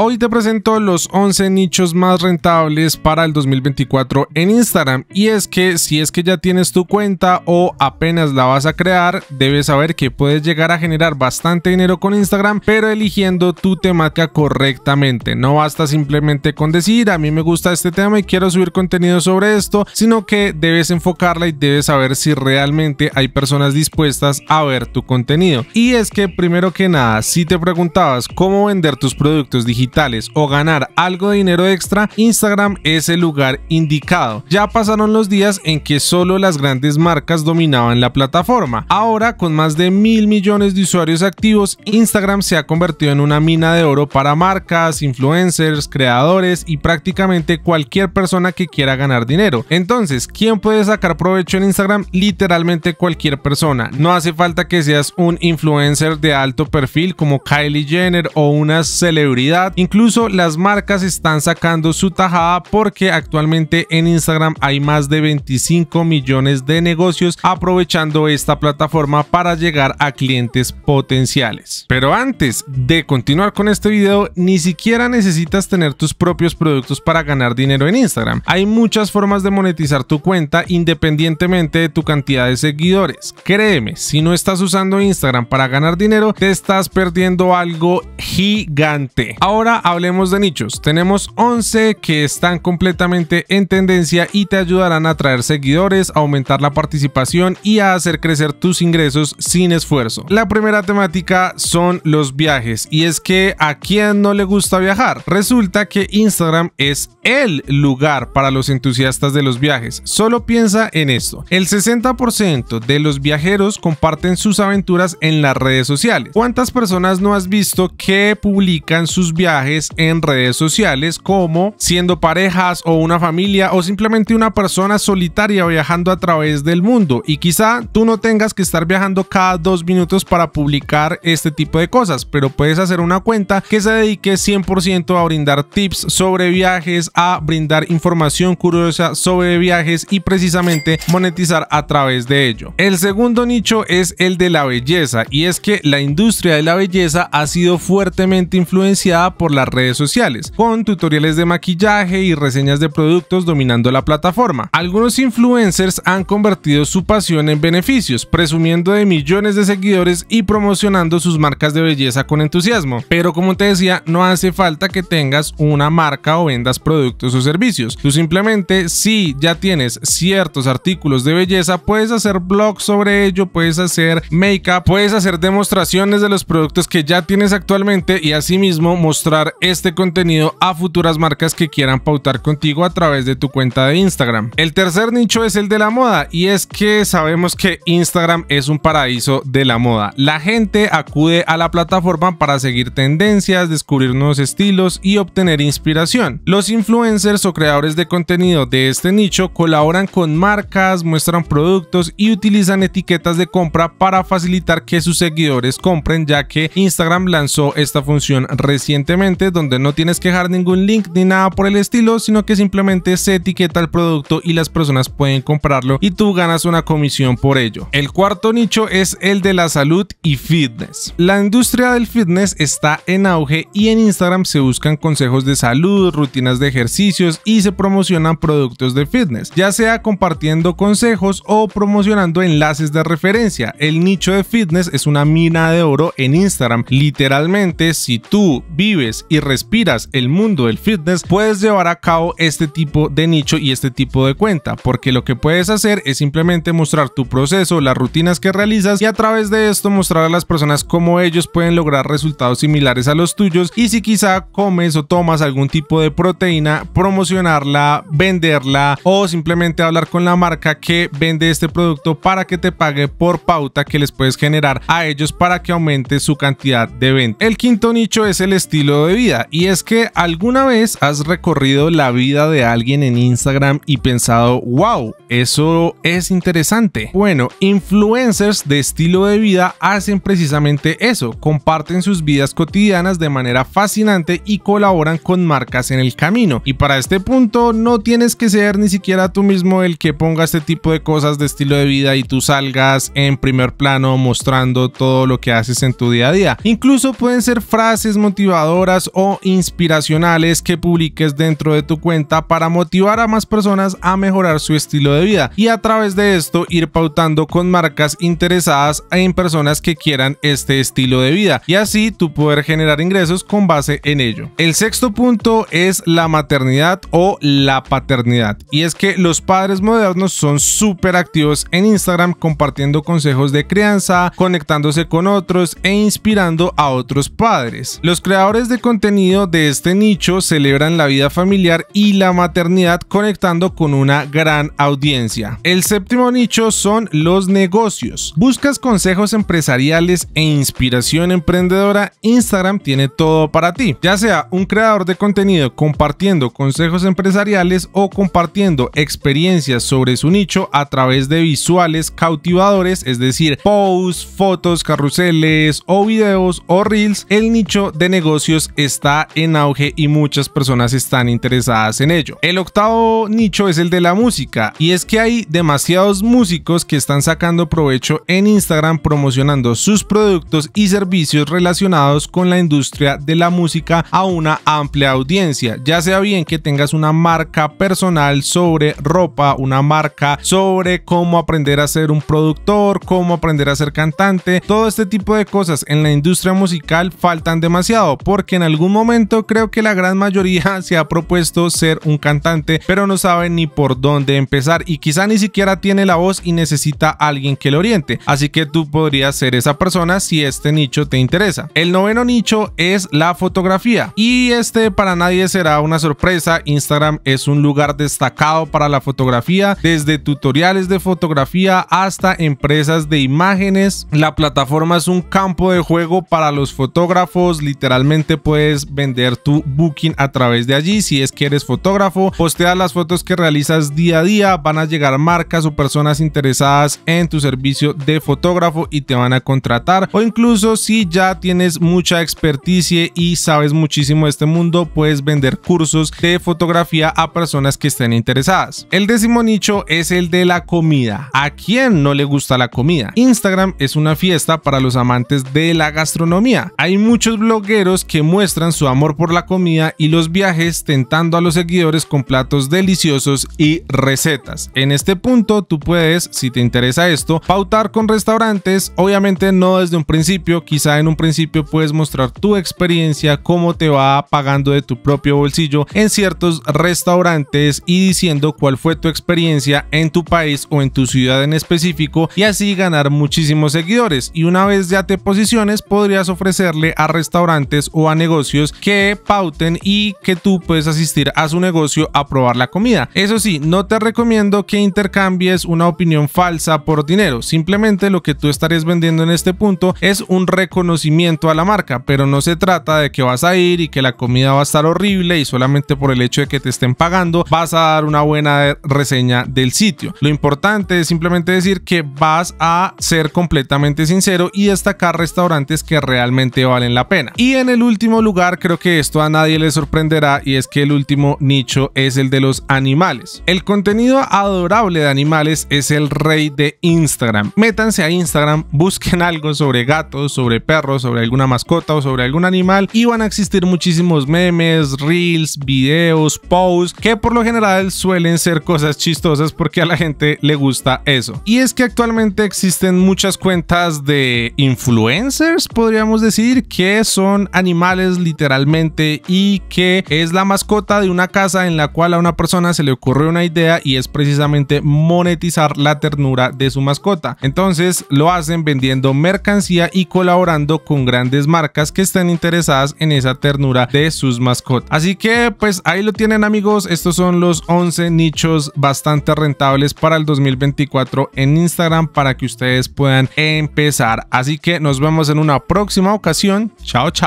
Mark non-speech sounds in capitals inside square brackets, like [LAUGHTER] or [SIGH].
Hoy te presento los 11 nichos más rentables para el 2024 en Instagram y es que si es que ya tienes tu cuenta o apenas la vas a crear, debes saber que puedes llegar a generar bastante dinero con Instagram, pero eligiendo tu temática correctamente. No basta simplemente con decir, a mí me gusta este tema y quiero subir contenido sobre esto, sino que debes enfocarla y debes saber si realmente hay personas dispuestas a ver tu contenido. Y es que primero que nada, si te preguntabas cómo vender tus productos digitales, o ganar algo de dinero extra, Instagram es el lugar indicado. Ya pasaron los días en que solo las grandes marcas dominaban la plataforma. Ahora, con más de mil millones de usuarios activos, Instagram se ha convertido en una mina de oro para marcas, influencers, creadores y prácticamente cualquier persona que quiera ganar dinero. Entonces, ¿quién puede sacar provecho en Instagram? Literalmente cualquier persona. No hace falta que seas un influencer de alto perfil como Kylie Jenner o una celebridad. Incluso las marcas están sacando su tajada porque actualmente en Instagram hay más de 25 millones de negocios aprovechando esta plataforma para llegar a clientes potenciales. Pero antes de continuar con este video, ni siquiera necesitas tener tus propios productos para ganar dinero en Instagram. Hay muchas formas de monetizar tu cuenta independientemente de tu cantidad de seguidores. Créeme, si no estás usando Instagram para ganar dinero, te estás perdiendo algo gigante. Ahora hablemos de nichos. Tenemos 11 que están completamente en tendencia y te ayudarán a atraer seguidores, aumentar la participación y a hacer crecer tus ingresos sin esfuerzo. La primera temática son los viajes y es que a quien no le gusta viajar. Resulta que Instagram es el lugar para los entusiastas de los viajes. Solo piensa en esto. El 60% de los viajeros comparten sus aventuras en las redes sociales. ¿Cuántas personas no has visto que publican sus viajes en redes sociales como siendo parejas o una familia o simplemente una persona solitaria viajando a través del mundo y quizá tú no tengas que estar viajando cada dos minutos para publicar este tipo de cosas pero puedes hacer una cuenta que se dedique 100% a brindar tips sobre viajes a brindar información curiosa sobre viajes y precisamente monetizar a través de ello el segundo nicho es el de la belleza y es que la industria de la belleza ha sido fuertemente influenciada por las redes sociales, con tutoriales de maquillaje y reseñas de productos dominando la plataforma. Algunos influencers han convertido su pasión en beneficios, presumiendo de millones de seguidores y promocionando sus marcas de belleza con entusiasmo. Pero como te decía, no hace falta que tengas una marca o vendas productos o servicios. Tú simplemente, si ya tienes ciertos artículos de belleza, puedes hacer blogs sobre ello, puedes hacer make puedes hacer demostraciones de los productos que ya tienes actualmente y asimismo mostrar este contenido a futuras marcas que quieran pautar contigo a través de tu cuenta de Instagram. El tercer nicho es el de la moda y es que sabemos que Instagram es un paraíso de la moda. La gente acude a la plataforma para seguir tendencias, descubrir nuevos estilos y obtener inspiración. Los influencers o creadores de contenido de este nicho colaboran con marcas, muestran productos y utilizan etiquetas de compra para facilitar que sus seguidores compren ya que Instagram lanzó esta función recientemente donde no tienes que dejar ningún link ni nada por el estilo, sino que simplemente se etiqueta el producto y las personas pueden comprarlo y tú ganas una comisión por ello. El cuarto nicho es el de la salud y fitness. La industria del fitness está en auge y en Instagram se buscan consejos de salud, rutinas de ejercicios y se promocionan productos de fitness, ya sea compartiendo consejos o promocionando enlaces de referencia. El nicho de fitness es una mina de oro en Instagram. Literalmente, si tú vives y respiras el mundo del fitness, puedes llevar a cabo este tipo de nicho y este tipo de cuenta, porque lo que puedes hacer es simplemente mostrar tu proceso, las rutinas que realizas y a través de esto mostrar a las personas cómo ellos pueden lograr resultados similares a los tuyos y si quizá comes o tomas algún tipo de proteína, promocionarla, venderla o simplemente hablar con la marca que vende este producto para que te pague por pauta que les puedes generar a ellos para que aumente su cantidad de venta. El quinto nicho es el estilo de vida. Y es que alguna vez has recorrido la vida de alguien en Instagram y pensado, wow, eso es interesante. Bueno, influencers de estilo de vida hacen precisamente eso, comparten sus vidas cotidianas de manera fascinante y colaboran con marcas en el camino. Y para este punto no tienes que ser ni siquiera tú mismo el que ponga este tipo de cosas de estilo de vida y tú salgas en primer plano mostrando todo lo que haces en tu día a día. Incluso pueden ser frases motivadoras o inspiracionales que publiques dentro de tu cuenta para motivar a más personas a mejorar su estilo de vida y a través de esto ir pautando con marcas interesadas en personas que quieran este estilo de vida y así tú poder generar ingresos con base en ello. El sexto punto es la maternidad o la paternidad y es que los padres modernos son súper activos en Instagram compartiendo consejos de crianza, conectándose con otros e inspirando a otros padres. Los creadores de contenido de este nicho celebran la vida familiar y la maternidad conectando con una gran audiencia. El séptimo nicho son los negocios. Buscas consejos empresariales e inspiración emprendedora, Instagram tiene todo para ti. Ya sea un creador de contenido compartiendo consejos empresariales o compartiendo experiencias sobre su nicho a través de visuales cautivadores, es decir, posts, fotos, carruseles o videos o reels, el nicho de negocios está en auge y muchas personas están interesadas en ello. El octavo nicho es el de la música y es que hay demasiados músicos que están sacando provecho en Instagram promocionando sus productos y servicios relacionados con la industria de la música a una amplia audiencia, ya sea bien que tengas una marca personal sobre ropa, una marca sobre cómo aprender a ser un productor, cómo aprender a ser cantante, todo este tipo de cosas en la industria musical faltan demasiado porque que en algún momento creo que la gran mayoría [LAUGHS] se ha propuesto ser un cantante, pero no sabe ni por dónde empezar y quizá ni siquiera tiene la voz y necesita alguien que lo oriente. Así que tú podrías ser esa persona si este nicho te interesa. El noveno nicho es la fotografía y este para nadie será una sorpresa. Instagram es un lugar destacado para la fotografía, desde tutoriales de fotografía hasta empresas de imágenes. La plataforma es un campo de juego para los fotógrafos, literalmente puedes vender tu booking a través de allí. Si es que eres fotógrafo, postea las fotos que realizas día a día, van a llegar marcas o personas interesadas en tu servicio de fotógrafo y te van a contratar. O incluso si ya tienes mucha experticia y sabes muchísimo de este mundo, puedes vender cursos de fotografía a personas que estén interesadas. El décimo nicho es el de la comida. ¿A quién no le gusta la comida? Instagram es una fiesta para los amantes de la gastronomía. Hay muchos blogueros que muestran su amor por la comida y los viajes tentando a los seguidores con platos deliciosos y recetas. En este punto tú puedes, si te interesa esto, pautar con restaurantes, obviamente no desde un principio, quizá en un principio puedes mostrar tu experiencia, cómo te va pagando de tu propio bolsillo en ciertos restaurantes y diciendo cuál fue tu experiencia en tu país o en tu ciudad en específico y así ganar muchísimos seguidores y una vez ya te posiciones podrías ofrecerle a restaurantes o a negocios que pauten y que tú puedes asistir a su negocio a probar la comida. Eso sí, no te recomiendo que intercambies una opinión falsa por dinero. Simplemente lo que tú estarías vendiendo en este punto es un reconocimiento a la marca, pero no se trata de que vas a ir y que la comida va a estar horrible y solamente por el hecho de que te estén pagando vas a dar una buena reseña del sitio. Lo importante es simplemente decir que vas a ser completamente sincero y destacar restaurantes que realmente valen la pena. Y en el último lugar, creo que esto a nadie le sorprenderá y es que el último nicho es el de los animales. El contenido adorable de animales es el rey de Instagram. Métanse a Instagram, busquen algo sobre gatos, sobre perros, sobre alguna mascota o sobre algún animal y van a existir muchísimos memes, reels, videos, posts que por lo general suelen ser cosas chistosas porque a la gente le gusta eso. Y es que actualmente existen muchas cuentas de influencers, podríamos decir, que son animales literalmente y que es la mascota de una casa en la cual a una persona se le ocurre una idea y es precisamente monetizar la ternura de su mascota. Entonces lo hacen vendiendo mercancía y colaborando con grandes marcas que estén interesadas en esa ternura de sus mascotas. Así que pues ahí lo tienen amigos, estos son los 11 nichos bastante rentables para el 2024 en Instagram para que ustedes puedan empezar. Así que nos vemos en una próxima ocasión. Chao, chao.